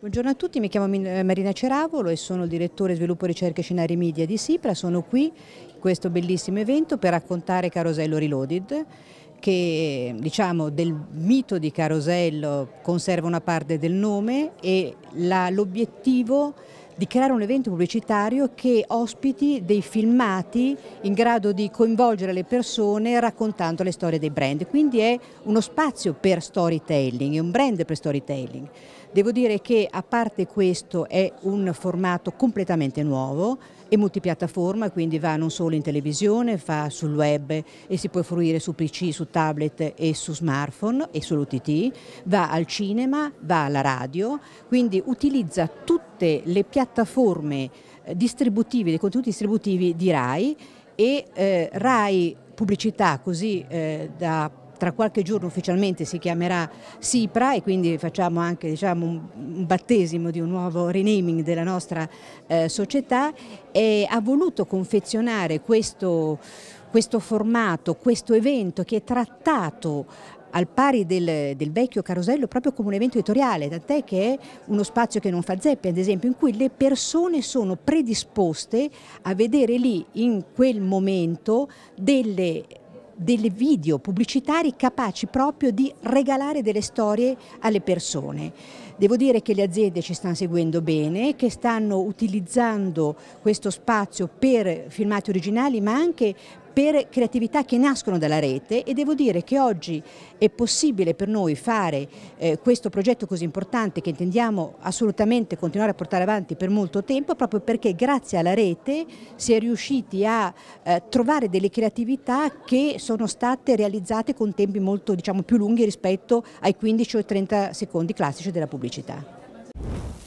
Buongiorno a tutti, mi chiamo eh, Marina Ceravolo e sono il direttore sviluppo ricerca e scenari media di Sipra. Sono qui in questo bellissimo evento per raccontare Carosello Reloaded che diciamo, del mito di Carosello conserva una parte del nome e l'obiettivo di creare un evento pubblicitario che ospiti dei filmati in grado di coinvolgere le persone raccontando le storie dei brand. Quindi è uno spazio per storytelling, è un brand per storytelling. Devo dire che a parte questo è un formato completamente nuovo e multipiattaforma, quindi va non solo in televisione, va sul web e si può fruire su PC, su tablet e su smartphone e sull'UTT, va al cinema, va alla radio, quindi utilizza tutte le piattaforme eh, distributive, dei contenuti distributivi di RAI e eh, RAI pubblicità così eh, da tra qualche giorno ufficialmente si chiamerà SIPRA e quindi facciamo anche diciamo, un, battesimo di un nuovo renaming della nostra eh, società e ha voluto confezionare questo, questo formato, questo evento che è trattato al pari del, del, vecchio carosello proprio come un evento editoriale, tant'è che è uno spazio che non fa zeppi, ad esempio, in cui le persone sono predisposte a vedere lì in quel momento delle delle video pubblicitari capaci proprio di regalare delle storie alle persone. Devo dire che le aziende ci stanno seguendo bene, che stanno utilizzando questo spazio per filmati originali ma anche per creatività che nascono dalla rete e devo dire che oggi è possibile per noi fare eh, questo progetto così importante che intendiamo assolutamente continuare a portare avanti per molto tempo proprio perché grazie alla rete si è riusciti a eh, trovare delle creatività che sono state realizzate con tempi molto diciamo, più lunghi rispetto ai 15 o 30 secondi classici della pubblicità.